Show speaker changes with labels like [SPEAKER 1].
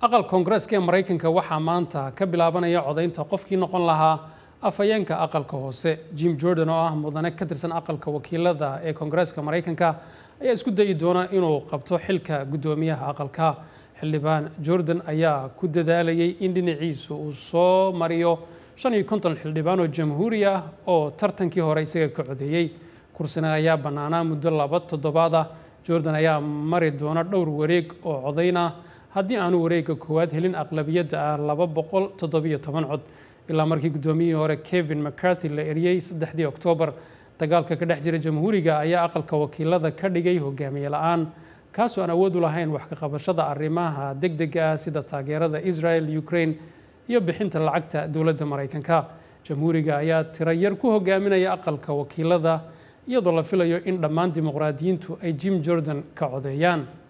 [SPEAKER 1] aqal kongareska ee maraykanka waxaa maanta ka bilaabanaya codaynta qofkii noqon lahaa afhayeenka aqalka hoose jim jordan oo ah mudane ka tirsan aqalka wakiilada ee koongareeska maraykanka ayaa isku dayi doona inuu qabto xilka guddoomiyaha aqalka xildhibaan jordan ayaa ku dadaalayay in dhinaciisa uu soo mariyo shan iyo konton xildhibaan oo jamhuuri ah oo tartankii hore isaga ka codeeyey kursina ayaa bannaanaa muddo laba toddobaad ah jordan ayaa mari doona dhowr wareeg oo codayn ah haddii aanu wareega koowaad helin aqlabiyadda ah laba boqol toddobiyo toban cod ilaa markii guddoomiyihii hore kevin mccarthy la eriyey saddexdii oktoobar dagaalka ka dhex jira jamhuuriga ayaa aqalka wakiilada ka dhigay hogaamiye la-aan kaasoo aan awoodu lahayn wax ka qabashada arrimaha deg dega ah sida taageerada israel ukraine iyo bixinta lacagta dowladda maraykanka jamhuuriga ayaa tiro yar ku hogaaminaya aqalka wakiilada iyadoo la filayo in dhammaan dimuqraadiyiintu ay jim jordan ka codeeyaan